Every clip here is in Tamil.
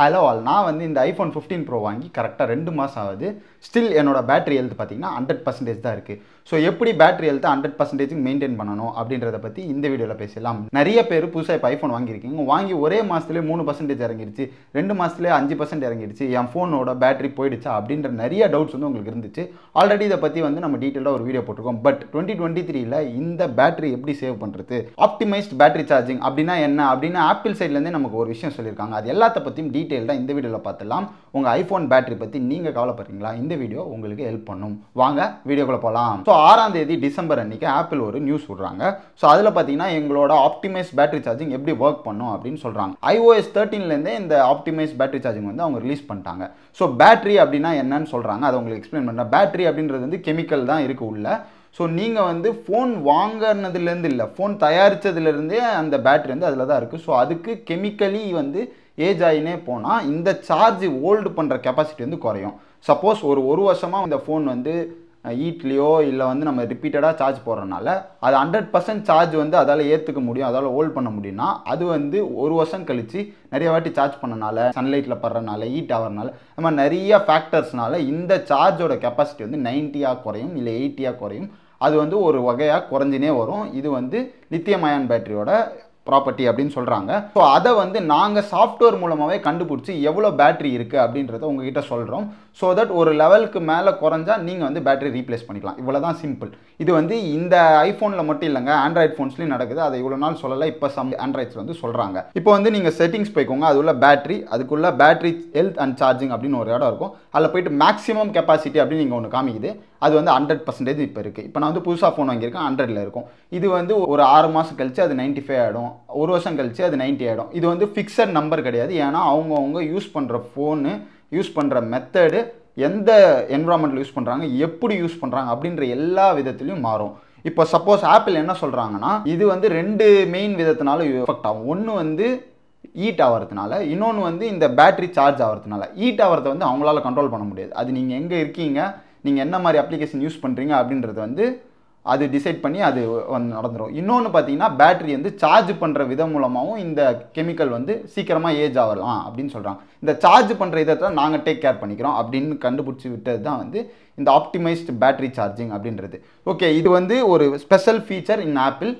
ஹலோ ஆல் நான் வந்து இந்த ஐஃபோன் ஃபிஃப்டீன் ப்ரோ வாங்கி கரெக்டாக ரெண்டு மாதம் ஆகுது ஸ்டில் என்னோட பேட்டரி ஹெல்த் பார்த்திங்கன்னா ஹண்ட்ரட் பர்சன்டேஜ் தான் இருக்குது ஸோ எப்படி பேட்டரி ஹெல்த்தை ஹண்ட்ரட் பர்சன்டேஜ் மெயின்டைன் பண்ணணும் அப்படின்றத பற்றி இந்த வீடியோவில் பேசலாம் நிறைய பேர் புதுசாக இப்போ ஐஃபோன் வாங்கியிருக்கீங்க வாங்கி ஒரே மாதத்துலேயே மூணு பர்சன்டேஜ் இறங்கிடுச்சு ரெண்டு மாதத்துலேயே அஞ்சு பர்சன்ட் இறங்கிடுச்சு என் ஃபோனோட பேட்டரி போயிடுச்சா அப்படின்ற நிறைய டவுட்ஸ் வந்து உங்களுக்கு இருந்துச்சு ஆல்ரெடி இதை பற்றி வந்து நம்ம டீட்டெயிலாக ஒரு வீடியோ போட்டிருக்கோம் பட் டுவெண்ட்டி டுவெண்ட்டி த்ரீயில் இந்த பேட்டரி எப்படி சேவ் பண்ணுறது ஆப்டிமைஸ்ட் பேட்டரி சார்ஜிங் அப்படின்னா என்ன அப்படின்னா ஆப்பிள் சைட்லேருந்தே நமக்கு ஒரு விஷயம் சொல்லியிருக்காங்க அது எல்லாத்த பற்றியும் டீட்டெயில்டாக இந்த வீடியோவில் பார்த்துலாம் உங்கள் ஐஃபோன் பேட்டரி பற்றி நீங்கள் கவலைப்படுறீங்களா இந்த வீடியோ உங்களுக்கு ஹெல்ப் பண்ணும் வாங்க வீடியோக்குள்ளே போகலாம் ஸோ ஆறாம் தேதி டிசம்பர் அன்னைக்கு ஆப்பிள் ஒரு நியூஸ் விடுறாங்க ஸோ அதில் பார்த்தீங்கன்னா எங்களோட ஆப்டிமைஸ் பேட்டரி சார்ஜிங் எப்படி ஒர்க் பண்ணும் அப்படின்னு சொல்கிறாங்க ஐஓஎஸ் தேர்ட்டீன்லேருந்தே இந்த ஆப்டிமைஸ் பேட்டரி சார்ஜிங் வந்து அவங்க ரிலீஸ் பண்ணிட்டாங்க ஸோ பேட்டரி அப்படின்னா என்னன்னு சொல்கிறாங்க அதை உங்களுக்கு எக்ஸ்பிளைன் பண்ணுறேன் பேட்டரி அப்படின்றது வந்து கெமிக்கல் தான் இருக்குது உள்ள ஸோ நீங்கள் வந்து ஃபோன் வாங்கினதுலேருந்து இல்லை ஃபோன் தயாரித்ததுலேருந்தே அந்த பேட்ரி வந்து அதில் தான் இருக்குது ஸோ அதுக்கு கெமிக்கலி வந்து ஏஜ் ஆகினே போனால் இந்த சார்ஜ் ஹோல்டு பண்ணுற கெப்பாசிட்டி வந்து குறையும் சப்போஸ் ஒரு ஒரு வருஷமாக இந்த ஃபோன் வந்து ஹீட்லேயோ இல்லை வந்து நம்ம ரிப்பீட்டடாக சார்ஜ் போடுறனால அது ஹண்ட்ரட் பர்சன்ட் சார்ஜ் வந்து அதால் ஏற்றுக்க முடியும் அதால் ஹோல்ட் பண்ண முடியும்னா அது வந்து ஒரு வருஷம் கழித்து நிறைய வாட்டி சார்ஜ் பண்ணனால சன்லைட்டில் படுறனால ஹீட் ஆகிறனால நம்ம நிறைய ஃபேக்டர்ஸ்னால இந்த சார்ஜோட கெப்பாசிட்டி வந்து நைன்ட்டியாக குறையும் இல்லை எயிட்டியாக குறையும் அது வந்து ஒரு வகையாக குறைஞ்சினே வரும் இது வந்து லித்தியம் அயான் பேட்டரியோட ப்ராப்பர்ட்டி அப்படின்னு சொல்கிறாங்க ஸோ அதை வந்து நாங்கள் சாஃப்ட்வேர் மூலமாகவே கண்டுபிடிச்சி எவ்வளோ பேட்ரி இருக்குது அப்படின்றத உங்ககிட்ட சொல்கிறோம் ஸோ தட் ஒரு லெவலுக்கு மேலே குறைஞ்சா நீங்கள் வந்து பேட்டரி ரீப்ளேஸ் பண்ணிக்கலாம் இவ்வளோ தான் சிம்பிள் இது வந்து இந்த ஐஃபோனில் மட்டும் இல்லைங்க ஆண்ட்ராய்ட் ஃபோன்ஸ்லையும் நடக்குது அதை இவ்வளோ நாள் சொல்லலை இப்போ சம் ஆண்ட்ராய்ட்ஸ் வந்து சொல்கிறாங்க இப்போ வந்து நீங்கள் செட்டிங்ஸ் போய்க்கோங்க அது உள்ள பேட்டரி அதுக்குள்ள பேட்டரி ஹெல்த் அண்ட் சார்ஜிங் அப்படின்னு ஒரு இடம் இருக்கும் அதில் போயிட்டு மேக்ஸிமம் கெப்பாசிட்டி அப்படின்னு நீங்கள் ஒன்று காமிக்குது அது வந்து ஹண்ட்ரட் பர்சன்டேஜ் இப்போ இருக்குது இப்போ நான் வந்து புதுசாக ஃபோன் வாங்கியிருக்கேன் ஹண்ட்ரடில் இருக்கும் இது வந்து ஒரு ஆறு மாதம் கழிச்சு அது நைன்ட்டி ஃபைவ் ஆகிடும் ஒரு வருஷம் கழிச்சு அது நைன்ட்டி ஆகிடும் இது வந்து ஃபிக்ஸட் நம்பர் கிடையாது ஏன்னா அவங்கவுங்க யூஸ் பண்ணுற ஃபோனு யூஸ் பண்ணுற மெத்தடு எந்த என்வரான்மெண்ட்டில் யூஸ் பண்ணுறாங்க எப்படி யூஸ் பண்ணுறாங்க அப்படின்ற எல்லா விதத்துலையும் மாறும் இப்போ சப்போஸ் ஆப்பிள் என்ன சொல்கிறாங்கன்னா இது வந்து ரெண்டு மெயின் விதத்தினாலும் எஃபெக்ட் ஆகும் ஒன்று வந்து ஹீட் ஆகிறதுனால இன்னொன்று வந்து இந்த பேட்ரி சார்ஜ் ஆகிறதுனால ஹீட் ஆகிறத வந்து அவங்களால கண்ட்ரோல் பண்ண முடியாது அது நீங்கள் எங்கே இருக்கீங்க நீங்கள் என்ன மாதிரி அப்ளிகேஷன் யூஸ் பண்ணுறீங்க அப்படின்றது வந்து அது டிசைட் பண்ணி அது வந்து நடந்துடும் இன்னொன்று பார்த்தீங்கன்னா பேட்ரி வந்து சார்ஜ் பண்ணுற விதம் மூலமாகவும் இந்த கெமிக்கல் வந்து சீக்கிரமாக ஏஜ் ஆகலாம் அப்படின்னு சொல்கிறாங்க இந்த சார்ஜ் பண்ணுற இதை தான் நாங்கள் டேக் கேர் பண்ணிக்கிறோம் அப்படின்னு கண்டுபிடிச்சி விட்டது தான் வந்து இந்த ஆப்டிமைஸ்டு பேட்டரி சார்ஜிங் அப்படின்றது ஓகே இது வந்து ஒரு special feature in Apple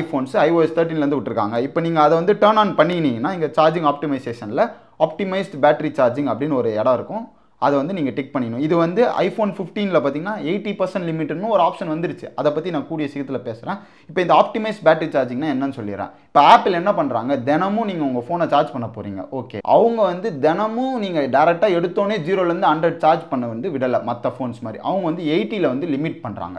iPhones iOS தேர்ட்டின்லேருந்து விட்டுருக்காங்க இப்போ நீங்கள் அதை வந்து டேர்ன் ஆன் பண்ணினீங்கன்னா இங்கே சார்ஜிங் ஆப்டிமைசேஷனில் ஆப்டிமைஸ்டு பேட்டரி சார்ஜிங் அப்படின்னு ஒரு இடம் இருக்கும் அதை வந்து நீங்கள் டிக் பண்ணிடணும் இது வந்து ஐஃபோன் ஃபிஃப்டீனில் பார்த்தீங்கன்னா எயிட்டி பர்சன்ட் லிமிட்னு ஒரு ஆப்ஷன் வந்துருச்சு அதை பற்றி நான் கூடிய சீக்கிரத்தில் பேசுகிறேன் இப்போ இந்த ஆப்டிமைஸ் பேட்டரி சார்ஜிங்னா என்னன்னு சொல்லிடுறேன் இப்போ ஆப்பிள் என்ன பண்ணுறாங்க தினமும் நீங்கள் உங்கள் ஃபோனை சார்ஜ் பண்ண போகிறீங்க ஓகே அவங்க வந்து தினமும் நீங்கள் டேரெக்டாக எடுத்தோன்னே ஜீரோலேருந்து ஹண்ட்ரட் சார்ஜ் பண்ண வந்து விடலை மற்ற ஃபோன்ஸ் மாதிரி அவங்க வந்து எயிட்டியில் வந்து லிமிட் பண்ணுறாங்க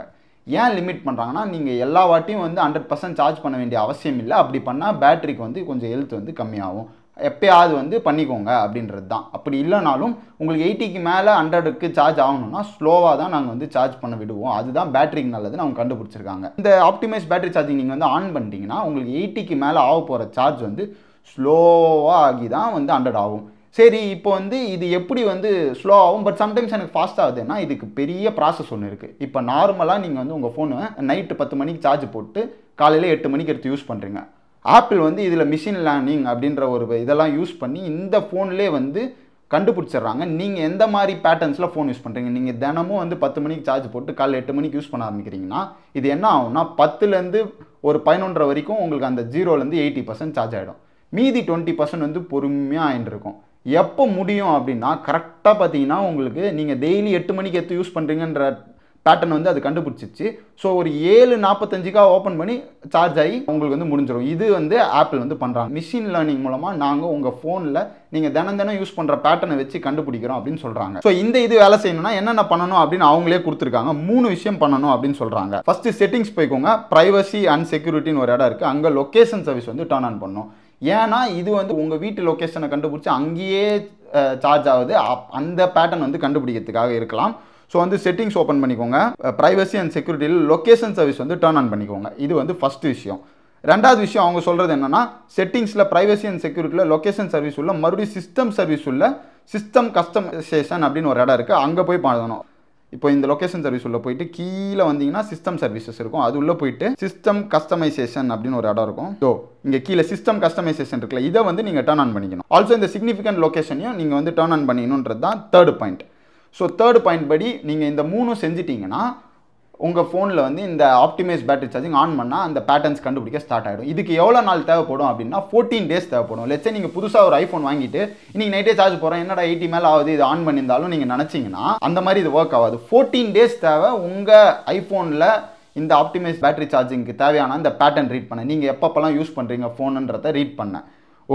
ஏன் லிமிட் பண்ணுறாங்கன்னா நீங்கள் எல்லா வாட்டியும் வந்து ஹண்ட்ரட் பர்சன்ட் சார்ஜ் பண்ண வேண்டிய அவசியம் இல்லை அப்படி பண்ணால் பேட்டரிக்கு வந்து கொஞ்சம் ஹெல்த் வந்து கம்மியாகும் எப்பயாவது வந்து பண்ணிக்கோங்க அப்படின்றது தான் அப்படி இல்லைனாலும் உங்களுக்கு எயிட்டிக்கு மேலே ஹண்ட்ரடுக்கு சார்ஜ் ஆகணும்னா ஸ்லோவாக தான் நாங்கள் வந்து சார்ஜ் பண்ண விடுவோம் அதுதான் பேட்டரிக்கு நல்லதுன்னு அவங்க கண்டுபிடிச்சிருக்காங்க இந்த ஆப்டிமைஸ் பேட்டரி சார்ஜிங் நீங்கள் வந்து ஆன் பண்ணிட்டீங்கன்னா உங்களுக்கு எயிட்டிக்கு மேலே ஆக போகிற சார்ஜ் வந்து ஸ்லோவாக ஆகி தான் வந்து ஹண்ட்ரட் ஆகும் சரி இப்போ வந்து இது எப்படி வந்து ஸ்லோ ஆகும் பட் சம்டைம்ஸ் எனக்கு ஃபாஸ்ட் ஆகுதுன்னா இதுக்கு பெரிய ப்ராசஸ் ஒன்று இருக்குது இப்போ நார்மலாக நீங்கள் வந்து உங்கள் ஃபோனை நைட்டு பத்து மணிக்கு சார்ஜ் போட்டு காலையில் எட்டு மணிக்கு எடுத்து யூஸ் பண்ணுறீங்க ஆப்பிள் வந்து இதில் மிஷின் லேர்னிங் அப்படின்ற ஒரு இதெல்லாம் யூஸ் பண்ணி இந்த ஃபோன்லேயே வந்து கண்டுபிடிச்சிடுறாங்க நீங்கள் எந்த மாதிரி பேட்டர்ன்ஸில் ஃபோன் யூஸ் பண்ணுறீங்க நீங்கள் தினமும் வந்து பத்து மணிக்கு சார்ஜ் போட்டு காலைல எட்டு மணிக்கு யூஸ் பண்ண ஆரம்பிக்கிறீங்கன்னா இது என்ன ஆகும்னா பத்துலேருந்து ஒரு பதினொன்றரை வரைக்கும் உங்களுக்கு அந்த ஜீரோலேருந்து எயிட்டி பர்சன்ட் சார்ஜ் ஆகிடும் மீதி டுவெண்ட்டி பர்சன்ட் வந்து பொறுமையாக ஆகிட்டு இருக்கும் எப்போ முடியும் அப்படின்னா கரெக்டாக பார்த்தீங்கன்னா உங்களுக்கு நீங்கள் டெய்லி எட்டு மணிக்கு எடுத்து யூஸ் பண்ணுறீங்கன்ற பேட்டர்ன் வந்து அது கண்டுபிடிச்சிச்சு ஸோ ஒரு ஏழு நாற்பத்தஞ்சுக்காக ஓப்பன் பண்ணி சார்ஜ் ஆகி உங்களுக்கு வந்து முடிஞ்சிடும் இது வந்து ஆப்பிள் வந்து பண்ணுறாங்க மிஷின் லேர்னிங் மூலமாக நாங்கள் உங்கள் ஃபோனில் நீங்கள் தினம் தினம் யூஸ் பண்ணுற பேட்டர்னை வச்சு கண்டுபிடிக்கிறோம் அப்படின்னு சொல்கிறாங்க ஸோ இந்த இது வேலை செய்யணும்னா என்னென்ன பண்ணணும் அப்படின்னு அவங்களே கொடுத்துருக்காங்க மூணு விஷயம் பண்ணணும் அப்படின்னு சொல்கிறாங்க ஃபஸ்ட்டு செட்டிங்ஸ் போய்க்கோங்க ப்ரைவசி அண்ட் செக்யூரிட்டின்னு ஒரு இடம் இருக்குது அங்கே லொக்கேஷன் சர்வீஸ் வந்து டர்ன் ஆன் பண்ணும் ஏன்னா இது வந்து உங்கள் வீட்டு லொக்கேஷனை கண்டுபிடிச்சி அங்கேயே சார்ஜ் ஆகுது அந்த பேட்டர்ன் வந்து கண்டுபிடிக்கிறதுக்காக இருக்கலாம் ஸோ வந்து செட்டிங்ஸ் ஓப்பன் பண்ணிக்கோங்க ப்ரைவசி அண்ட் செக்யூரிட்டியில் லொக்கேஷன் சர்வீஸ் வந்து டேர்ன் ஆன் பண்ணிக்கோங்க இது வந்து ஃபஸ்ட் விஷயம் ரெண்டாவது விஷயம் அவங்க சொல்கிறது என்னென்னா செட்டிங்ஸில் ப்ரைவசி அண்ட் செக்யூரிட்டியில் லொக்கேஷன் சர்வீஸ் உள்ள மறுபடியும் சிஸ்டம் சர்வீஸ் உள்ள சிஸ்டம் கஸ்டமைசேஷன் அப்படின்னு ஒரு இடம் இருக்குது அங்கே போய் பண்ணணும் இப்போ இந்த லொக்கேஷன் சர்வீஸ் உள்ளே போயிட்டு கீழே வந்தீங்கன்னா சிஸ்டம் சர்வீசஸ் இருக்கும் அது உள்ளே போயிட்டு சிஸ்டம் கஸ்டமைசேஷன் அப்படின்னு ஒரு இடம் இருக்கும் ஸோ இங்கே கீழே சிஸ்டம் கஸ்டமைசேஷன் இருக்குல்ல இதை வந்து நீங்கள் டேர்ன் ஆன் பண்ணிக்கணும் ஆல்சோ இந்த சிக்னிஃபிகண்ட் லொக்கேஷனையும் நீங்கள் வந்து டர்ன் ஆன் பண்ணிக்கணுன்றது தான் third point so third point படி நீங்கள் இந்த மூணும் செஞ்சிட்டிங்கன்னா உங்கள் ஃபோனில் வந்து இந்த ஆப்டிமைஸ் பேட்டரி சார்ஜிங் ஆன் பண்ணால் அந்த பேட்டர்ன்ஸ் கண்டுபிடிக்க ஸ்டார்ட் ஆகிடும் இதுக்கு எவ்வளோ நாள் தேவைப்படும் அப்படின்னா ஃபோர்டீன் டேஸ் தேவைப்படும் லெட்ஸே நீங்கள் புதுசாக ஒரு ஐஃபோன் வாங்கிட்டு இன்றைக்கி நைட்டே சார்ஜ் போகிறோம் என்னடா எயிட்டி மேலே ஆகுது இது ஆன் பண்ணியிருந்தாலும் நீங்கள் நினச்சிங்கன்னா அந்த மாதிரி இது ஒர்க் ஆகாது ஃபோர்டீன் டேஸ் தேவை உங்கள் ஐஃபோனில் இந்த ஆப்டிமைஸ் பேட்டரி சார்ஜிங்க்கு தேவையான அந்த பேட்டர்ன் ரீட் பண்ண நீங்கள் எப்பப்பெல்லாம் யூஸ் பண்ணுறீங்க ஃபோனுன்றதை ரீட் பண்ண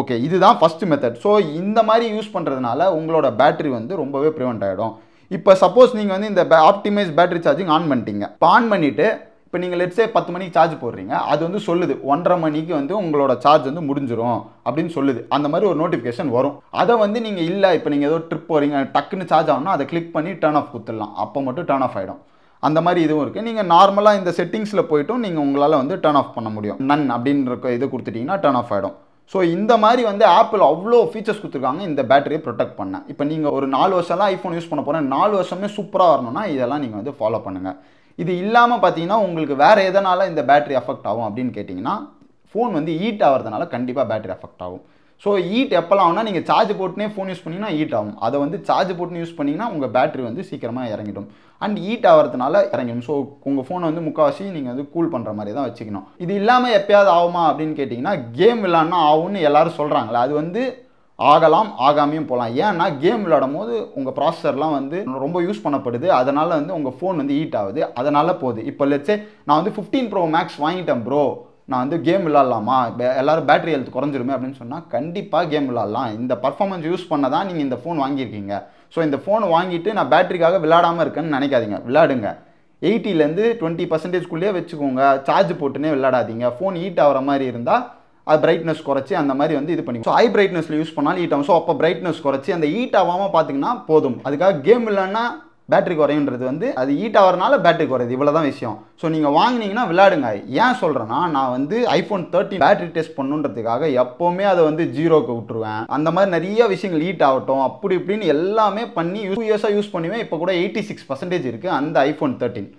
ஓகே இதுதான் ஃபஸ்ட்டு மெத்தட் ஸோ இந்த மாதிரி யூஸ் பண்ணுறதுனால உங்களோட பேட்டரி வந்து ரொம்பவே ப்ரிவெண்ட் ஆகிடும் இப்போ சப்போஸ் நீங்கள் வந்து இந்த ஆப்டிமைஸ் பேட்டரி சார்ஜிங் ஆன் பண்ணிட்டீங்க இப்போ ஆன் பண்ணிவிட்டு இப்போ நீங்கள் லெட்ஸே பத்து மணிக்கு சார்ஜ் போடுறீங்க அது வந்து சொல்லுது ஒன்றரை மணிக்கு வந்து உங்களோட சார்ஜ் வந்து முடிஞ்சிடும் அப்படின்னு சொல்லுது அந்த மாதிரி ஒரு நோட்டிஃபிகேஷன் வரும் அதை வந்து நீங்கள் இல்லை இப்போ நீங்கள் ஏதோ ட்ரிப் போகிறீங்க டக்குன்னு சார்ஜ் ஆகணும்னா அதை கிளிக் பண்ணி டேர்ன் ஆஃப் கொடுத்துடலாம் அப்போ மட்டும் டேர்ன் ஆஃப் ஆகிடும் அந்த மாதிரி இதுவும் இருக்குது நீங்கள் நார்மலாக இந்த செட்டிங்ஸில் போய்ட்டும் நீங்கள் உங்களால் வந்து டேர்ன் ஆஃப் பண்ண முடியும் நன் அப்படின்ற இது கொடுத்துட்டிங்கன்னா டேர்ன் ஆஃப் ஆகிடும் ஸோ இந்த மாதிரி வந்து ஆப்பிள் அவ்வளோ ஃபீச்சர்ஸ் கொடுத்துருக்காங்க இந்த பேட்டரியை ப்ரொடெக்ட் பண்ண இப்போ நீங்கள் ஒரு நாலு வருஷம்லாம் ஐஃபோன் யூஸ் பண்ண போகிறேன் நாலு வருஷமே சூப்பராக வரணும்னா இதெல்லாம் நீங்கள் வந்து ஃபாலோ பண்ணுங்கள் இது இல்லாமல் பார்த்தீங்கன்னா உங்களுக்கு வேறு எதனால் இந்த பேட்டரி அஃபெக்ட் ஆகும் அப்படின்னு கேட்டிங்கன்னா ஃபோன் வந்து ஹீட் ஆகிறதுனால கண்டிப்பாக பேட்டரி அஃபெக்ட் ஆகும் ஸோ ஹீட் எப்போல்லாம் ஆகுனா நீங்கள் சார்ஜ் போட்டுனே ஃபோன் யூஸ் பண்ணிங்கன்னா ஹீட் ஆகும் அதை வந்து சார்ஜ் போட்டுன்னு யூஸ் பண்ணிங்கன்னா உங்கள் பேட்ரி வந்து சீக்கிரமாக இறங்கிடும் அண்ட் ஹீட் ஆகிறதுனால இறங்கிடும் ஸோ உங்கள் ஃபோனை வந்து முக்கால்வாசி நீங்கள் வந்து கூல் பண்ணுற மாதிரி தான் வச்சுக்கணும் இது இல்லாமல் எப்பயாவது ஆகுமா அப்படின்னு கேட்டிங்கன்னா கேம் விளாட்னா ஆகும்னு எல்லோரும் சொல்கிறாங்களே அது வந்து ஆகலாம் ஆகாமையும் போகலாம் ஏன்னா கேம் விளையாடும் போது உங்கள் ப்ராசஸர்லாம் வந்து ரொம்ப யூஸ் பண்ணப்படுது அதனால் வந்து உங்கள் ஃபோன் வந்து ஹீட் ஆகுது அதனால் போகுது இப்போ லட்சே நான் வந்து ஃபிஃப்டீன் ப்ரோ மேக்ஸ் வாங்கிட்டேன் ப்ரோ நான் வந்து கேம் விளாட்லாமா எல்லோரும் பேட்டரி ஹெல்த் குறைஞ்சிருமே அப்படின்னு சொன்னால் கண்டிப்பாக கேம் விளாட்லாம் இந்த பர்ஃபார்மன்ஸ் யூஸ் பண்ண தான் நீங்கள் இந்த ஃபோன் வாங்கியிருக்கீங்க ஸோ இந்த ஃபோன் வாங்கிட்டு நான் பேட்டரிக்காக விளாடாமல் இருக்கேன்னு நினைக்காதீங்க விளாடுங்க எயிட்டிலேருந்து டுவெண்ட்டி பர்சன்டேஜ்குள்ளேயே வச்சுக்கோங்க சார்ஜ் போட்டுனே விளாடாதீங்க ஃபோன் ஹீட் ஆகிற மாதிரி இருந்தால் அது பிரைட்னஸ் குறைச்சி அந்த மாதிரி வந்து இது பண்ணி ஸோ ஹை பிரைட்னஸில் யூஸ் பண்ணாலும் ஹீட் ஆகும் ஸோ அப்போ பிரைட்னஸ் குறைச்சி அந்த ஹீட் ஆகாமல் பார்த்தீங்கன்னா போதும் அதுக்காக கேம் இல்லைன்னா பேட்டரி குறையுன்றது வந்து அது ஹீட் ஆகிறனால பேட்டரி குறையுது இவ்வளோ தான் விஷயம் ஸோ நீங்கள் வாங்கினீங்கன்னா விளையாடுங்க ஏன் சொல்கிறேன்னா நான் வந்து ஐஃபோன் தேர்ட்டி பேட்டரி டெஸ்ட் பண்ணுன்றதுக்காக எப்போவுமே அதை வந்து ஜீரோக்கு விட்டுருவேன் அந்த மாதிரி நிறைய விஷயங்கள் ஹீட் ஆகட்டும் அப்படி இப்படின்னு எல்லாமே பண்ணி யூஸ் இயர்ஸாக யூஸ் பண்ணுவேன் இப்போ கூட எயிட்டி சிக்ஸ் பர்சன்டேஜ் இருக்குது அந்த ஐஃபோன் தேர்ட்டின்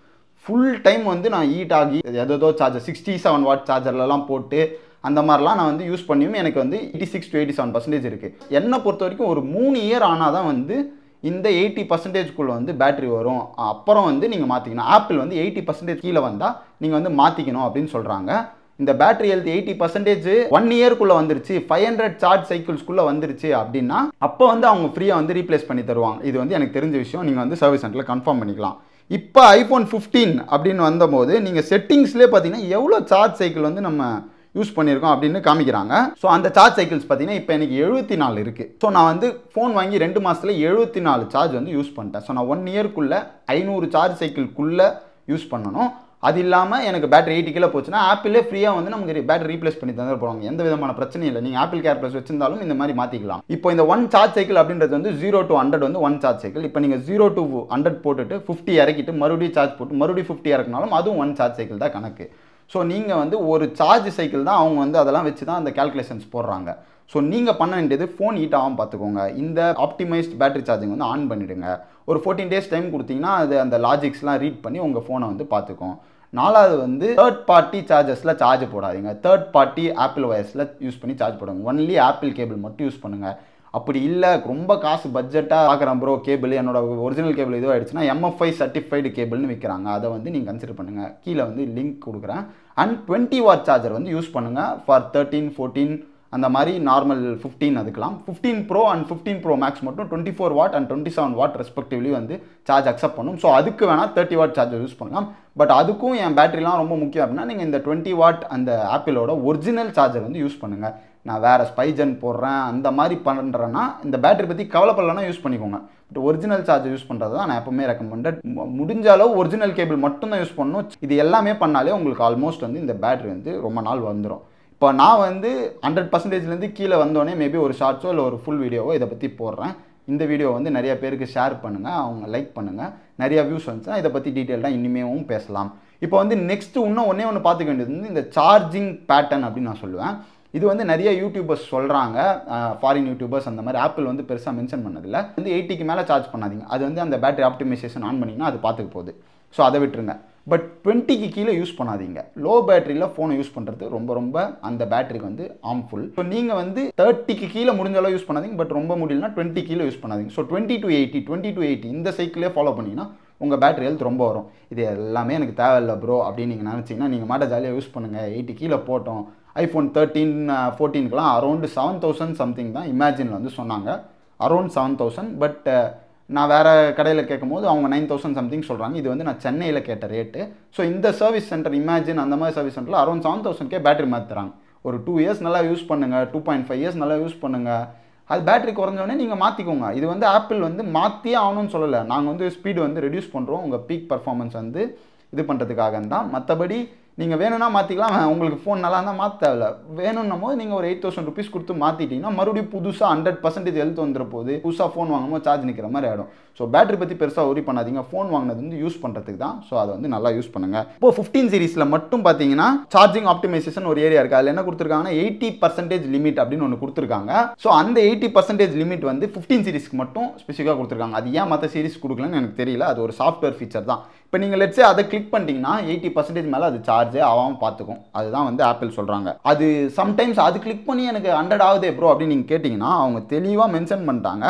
ஃபுல் டைம் வந்து நான் ஹீட் ஆகி எதோ சார்ஜர் சிக்ஸ்டி செவன் வாட் சார்ஜர்லலாம் போட்டு அந்த மாதிரிலாம் நான் வந்து யூஸ் பண்ணியும் எனக்கு வந்து eighty six to eighty seven percentage இருக்குது என்னை பொறுத்த வரைக்கும் ஒரு மூணு இயர் ஆனால் தான் வந்து இந்த எயிட்டி பர்சன்டேஜ்குள்ளே வந்து பேட்ரி வரும் அப்புறம் வந்து நீங்கள் மாற்றிக்கணும் ஆப்பிள் வந்து எயிட்டி பர்சன்டேஜ் கீழே வந்தால் நீங்கள் வந்து மாற்றிக்கணும் அப்படின்னு சொல்கிறாங்க இந்த battery health eighty percentage one இயர்க்குள்ளே வந்துருச்சு ஃபைவ் ஹண்ட்ரட் சார்ஜ் சைக்கிள்ஸ்குள்ளே வந்துருச்சு அப்படின்னா அப்போ வந்து அவங்க ஃப்ரீயாக வந்து ரீப்ளேஸ் பண்ணி தருவாங்க இது வந்து எனக்கு தெரிஞ்ச விஷயம் நீங்கள் வந்து சர்வீஸ் சென்டரில் கன்ஃபார்ம் பண்ணிக்கலாம் இப்போ ஐஃபோன் ஃபிஃப்டீன் அப்படின்னு வந்தபோது நீங்கள் செட்டிங்ஸ்லேயே பார்த்தீங்கன்னா எவ்வளோ சார்ஜ் சைக்கிள் வந்து நம்ம யூஸ் பண்ணியிருக்கோம் அப்படின்னு காமிக்கிறாங்க ஸோ அந்த சார்ஜ் சைக்கிள்ஸ் பார்த்தீங்கன்னா இப்போ எனக்கு எழுபத்தி நாலு இருக்குது ஸோ நான் வந்து ஃபோன் வாங்கி ரெண்டு மாதத்தில் எழுபத்தி நாலு சார்ஜ் வந்து யூஸ் பண்ணிட்டேன் ஸோ நான் ஒன் இயர்க்குள்ளே ஐநூறு சார்ஜ் சைக்கிள்குள்ளே யூஸ் பண்ணணும் அது இல்லாமல் எனக்கு பேட்டரி எயிட்டி கிலோ போச்சுன்னா ஆப்பிளே ஃப்ரீயாக வந்து நமக்கு பேட்டரி ரீப்ளேஸ் பண்ணி தந்துட போகிறாங்க எந்த விதமான பிரச்சனையும் இல்லை நீங்கள் ஆப்பிள் கேர் ப்ளஸ் வச்சிருந்தாலும் இந்த மாதிரி மாற்றிக்கலாம் இப்போ இந்த ஒன் சார்ஜ் சைக்கிள் அப்படின்றது வந்து ஜீரோ டு ஹண்ட்ரட் வந்து ஒன் சார்ஜ் சைக்கிள் இப்போ நீங்கள் ஜீரோ டு ஹண்ட்ரட் போட்டுட்டு ஃபிஃப்டி இறக்கிட்டு மறுபடியும் சார்ஜ் போட்டு மறுபடியும் ஃபிஃப்டி இறக்குனாலும் அதுவும் ஒன் சார்ஜ் சைக்கிள் தான் கணக்கு ஸோ நீங்கள் வந்து ஒரு சார்ஜ் சைக்கிள் தான் அவங்க வந்து அதெல்லாம் வச்சு தான் அந்த கேல்குலேஷன்ஸ் போடுறாங்க ஸோ நீங்கள் பண்ண வேண்டியது ஃபோன் ஹீட் ஆகாமல் பார்த்துக்கோங்க இந்த ஆப்டிமைஸ்ட் பேட்டரி சார்ஜிங் வந்து ஆன் பண்ணிவிடுங்க ஒரு ஃபோர்டீன் டேஸ் டைம் கொடுத்தீங்கன்னா அது அந்த லாஜிக்ஸ்லாம் ரீட் பண்ணி உங்கள் ஃபோனை வந்து பார்த்துக்கும் நாலாவது வந்து தேர்ட் பார்ட்டி சார்ஜஸில் சார்ஜ் போடாதீங்க தேர்ட் பார்ட்டி ஆப்பிள் வயர்ஸில் யூஸ் பண்ணி சார்ஜ் போடுங்க ஒன்லி ஆப்பிள் கேபிள் மட்டும் யூஸ் பண்ணுங்கள் அப்படி இல்லை ரொம்ப காசு பட்ஜெட்டாக பார்க்குறேன் ப்ரோ கேபிள் என்னோட ஒரிஜினல் கேபிள் இதுவாக ஆயிடுச்சுன்னா எம்எஃப்ஐ சர்டிஃபைடு கேபிள்னு விற்கிறாங்க அதை வந்து நீங்கள் கன்சிடர் பண்ணுங்கள் கீழே வந்து லிங்க் கொடுக்குறேன் அண்ட் டுவெண்ட்டி வாட் சார்ஜர் வந்து யூஸ் பண்ணுங்கள் ஃபார் தேர்ட்டீன் ஃபோர்டீன் அந்த மாதிரி நார்மல் ஃபிஃப்டீன் அதுக்கெலாம் fifteen pro and fifteen pro max மட்டும் twenty four watt and twenty seven watt respectively வந்து சார்ஜ் அக்செப்ட் பண்ணும் ஸோ அதுக்கு வேணால் தேர்ட்டி வாட் சார்ஜர் யூஸ் பண்ணலாம் பட் அதுக்கும் என் பேட்டரிலாம் ரொம்ப முக்கியம் அப்படின்னா நீங்கள் இந்த டுவெண்ட்டி வாட் அந்த ஆப்பிளோட ஒரிஜினல் சார்ஜர் வந்து யூஸ் பண்ணுங்கள் நான் வேறு ஸ்பைஜன் போடுறேன் அந்த மாதிரி பண்ணுறேன்னா இந்த பேட்டரி பற்றி கவலைப்படலன்னா யூஸ் பண்ணிக்கோங்க பட் ஒரிஜினல் சார்ஜர் யூஸ் பண்ணுறது தான் நான் எப்போவுமே ரெக்கமெண்டட் முடிஞ்ச அளவு ஒரிஜினல் கேபிள் மட்டும்தான் யூஸ் பண்ணணும் இது எல்லாமே பண்ணாலே உங்களுக்கு ஆல்மோஸ்ட் வந்து இந்த பேட்டரி வந்து ரொம்ப நாள் வந்துடும் இப்போ நான் வந்து ஹண்ட்ரட் பர்சன்டேஜ்லேருந்து கீழே வந்தோடனே மேபி ஒரு ஷார்ட்ஸோ இல்லை ஒரு ஃபுல் வீடியோவோ இதை பற்றி போடுறேன் இந்த வீடியோ வந்து நிறைய பேருக்கு ஷேர் பண்ணுங்கள் அவங்க லைக் பண்ணுங்கள் நிறையா வியூஸ் வந்துச்சுன்னா இதை பற்றி டீட்டெயிலாக இனிமேவும் பேசலாம் இப்போ வந்து நெக்ஸ்ட்டு இன்னும் ஒன்றே ஒன்று பார்த்துக்க வேண்டியது வந்து இந்த சார்ஜிங் பேட்டர்ன் அப்படின்னு நான் சொல்லுவேன் இது வந்து நிறைய யூடியூபர்ஸ் சொல்கிறாங்க ஃபாரின் யூடியூபர்ஸ் அந்த மாதிரி ஆப்பிள் வந்து பெருசாக மென்ஷன் பண்ணதில்ல வந்து எயிட்டிக்கு மேலே சார்ஜ் பண்ணாதீங்க அது வந்து அந்த பேட்டரி ஆப்டிமைசேஷன் ஆன் பண்ணிங்கன்னா அது பார்த்துக்க போகுது ஸோ அதை விட்டுருங்க பட் டுவெண்ட்டிக்கு கீழே யூஸ் பண்ணாதீங்க லோ பேட்டரியில் ஃபோனை யூஸ் பண்ணுறது ரொம்ப ரொம்ப அந்த பேட்டரிக்கு வந்து ஆம்ஃபுல் ஸோ நீங்கள் வந்து தேர்ட்டிக்கு கீழே முடிஞ்ச அளவு யூஸ் பண்ணாதீங்க பட் ரொம்ப முடியலனா டுவெண்ட்டி கீழே யூஸ் பண்ணாதீங்க so twenty to eighty twenty to eighty இந்த சைக்கிளே ஃபாலோ பண்ணிங்கன்னா உங்கள் பேட்டரி ஹெல்த் ரொம்ப வரும் இது எல்லாமே எனக்கு தேவையில்லை ப்ரோ அப்படின்னு நீங்கள் நினச்சிங்கன்னா நீங்கள் மாட்ட ஜாலியாக யூஸ் பண்ணுங்கள் எயிட்டி கீழே போட்டோம் ஐஃபோன் தேர்ட்டீன் ஃபோர்டீனுக்குலாம் அரௌண்டு செவன் தௌசண்ட் சம்திங் தான் இமேஜினில் வந்து சொன்னாங்க அரௌண்ட் செவன் தௌசண்ட் பட் நான் வேறு கடையில் கேட்கும்போது அவங்க நைன் தௌசண்ட் சம்திங் சொல்கிறாங்க இது வந்து நான் சென்னையில் கேட்ட ரேட்டு ஸோ இந்த சர்வீஸ் சென்டர் இமேஜின் அந்த மாதிரி சர்வீஸ் சென்டரில் அரௌண்ட் செவன் தௌசண்ட்கே பேட்டரி மாற்றுறாங்க ஒரு டூ இயர்ஸ் நல்லா யூஸ் பண்ணுங்கள் டூ பாயிண்ட் ஃபைவ் இயர்ஸ் நல்லா யூஸ் பண்ணுங்கள் அது பேட்டரி குறைஞ்சோடனே நீங்கள் மாற்றிக்கோங்க இது வந்து ஆப்பிள் வந்து மாற்றியே ஆகணும்னு சொல்லலை நாங்கள் வந்து ஸ்பீடு வந்து ரெடியூஸ் பண்ணுறோம் உங்கள் பீக் பர்ஃபார்மன்ஸ் வந்து இது பண்ணுறதுக்காக தான் மற்றபடி நீங்கள் வேணும்னா மாற்றிக்கலாம் உங்களுக்கு ஃபோன் நல்லா இருந்தால் மாற்ற தேவை வேணும்னும் போது நீங்கள் ஒரு எயிட் தௌசண்ட் ருபீஸ் கொடுத்து மாற்றிட்டீங்கன்னா மறுபடியும் புதுசாக ஹண்ட்ரட் பர்சன்டேஜ் எழுத்து வந்துற போது புதுசாக ஃபோன் வாங்கும்போது சார்ஜ் நிற்கிற மாதிரி ஆகிடும் ஸோ பேட்டரி பற்றி பெருசாக ஒரி பண்ணாதீங்க ஃபோன் வாங்கினது வந்து யூஸ் பண்ணுறதுக்கு தான் ஸோ அதை வந்து நல்லா யூஸ் பண்ணுங்கள் இப்போ ஃபிஃப்டீன் சீரிஸில் மட்டும் பார்த்தீங்கன்னா சார்ஜிங் ஆப்டிமைசேஷன் ஒரு ஏரியா இருக்குது அதில் என்ன கொடுத்துருக்காங்கன்னா எயிட்டி பர்சன்டேஜ் லிமிட் அப்படின்னு ஒன்று கொடுத்துருக்காங்க ஸோ அந்த எயிட்டி பர்சன்டேஜ் லிமிட் வந்து ஃபிஃப்டீன் சீரிஸ்க்கு மட்டும் ஸ்பெசிஃபிக்காக கொடுத்துருக்காங்க அது ஏன் மற்ற சீரிஸ் கொடுக்கலன்னு எனக்கு தெரியல அது ஒரு சாஃப்ட்வேர் ஃபீச்சர் தான் இப்போ நீங்கள் லெட்ஸே அதை கிளிக் பண்ணிட்டீங்கன்னா எயிட்டி பர்சன்டேஜ் மேலே அது சார்ஜ் சார்ஜே ஆகாமல் பார்த்துக்கும் அதுதான் வந்து ஆப்பிள் சொல்கிறாங்க அது சம்டைம்ஸ் அது கிளிக் பண்ணி எனக்கு ஹண்ட்ரட் ஆகுதே ப்ரோ அப்படின்னு நீங்கள் கேட்டிங்கன்னா அவங்க தெளிவாக மென்ஷன் பண்ணிட்டாங்க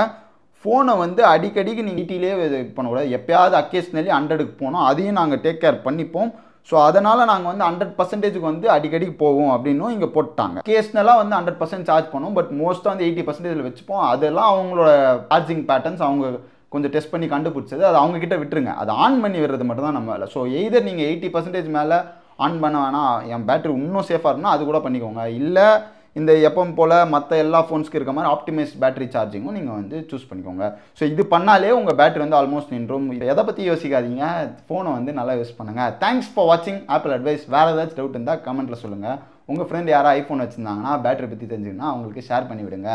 ஃபோனை வந்து அடிக்கடிக்கு நீங்கள் ஈட்டிலே இது பண்ணக்கூடாது எப்பயாவது அக்கேஷனலி ஹண்ட்ரடுக்கு போனோம் அதையும் நாங்கள் டேக் கேர் பண்ணிப்போம் ஸோ அதனால் நாங்கள் வந்து ஹண்ட்ரட் பர்சன்டேஜுக்கு வந்து அடிக்கடிக்கு போவோம் அப்படின்னும் இங்கே போட்டாங்க கேஸ்னலாக வந்து ஹண்ட்ரட் பர்சன்ட் சார்ஜ் பண்ணுவோம் பட் மோஸ்ட்டாக வந்து எயிட்டி பர்சன்டேஜில் வச்சுப்போம் அதெல்லாம் அவங்களோட சார்ஜிங் பேட்டர்ன்ஸ் அவங்க கொஞ்சம் டெஸ்ட் பண்ணி கண்டுபிடிச்சது அது அவங்கக்கிட்ட விட்டுருங்க அது ஆன் பண்ணி விடுறது மட்டும் தான் நம்ம வேலை ஸோ எய்தர் நீங்கள் எயிட்டி பர்சன்டேஜ் மேலே ஆன் பண்ண வேணாம் என் பேட்ரி இன்னும் சேஃபாக இருந்தால் அது கூட பண்ணிக்கோங்க இல்லை இந்த எப்பவும் போல் மற்ற எல்லா ஃபோன்ஸ்க்கு இருக்க மாதிரி ஆப்டிமைஸ் பேட்டரி சார்ஜிங்கும் நீங்கள் வந்து சூஸ் பண்ணிக்கோங்க ஸோ இது பண்ணாலே உங்கள் பேட்டரி வந்து ஆல்மோஸ்ட் நின்றும் எதை பற்றி யோசிக்காதீங்க ஃபோனை வந்து நல்லா யூஸ் பண்ணுங்கள் தேங்க்ஸ் ஃபார் வாட்சிங் ஆப்பிள் அட்வைஸ் வேறு ஏதாச்சும் டவுட் இருந்தால் கமெண்ட்டில் சொல்லுங்கள் உங்கள் ஃப்ரெண்ட் யாரும் ஐஃபோன் வச்சுருந்தாங்கன்னா பேட்டரி பற்றி தெரிஞ்சுக்கணும்னா அவங்களுக்கு ஷேர் பண்ணிவிடுங்க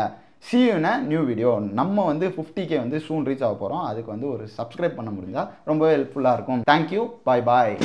சியூன நியூ வீடியோ நம்ம வந்து ஃபிஃப்டி கே வந்து சூன் ரீச் ஆக போகிறோம் அதுக்கு வந்து ஒரு சப்ஸ்கிரைப் பண்ண முடிஞ்சால் ரொம்ப ஹெல்ப்ஃபுல்லாக இருக்கும் தேங்க்யூ பாய் பாய்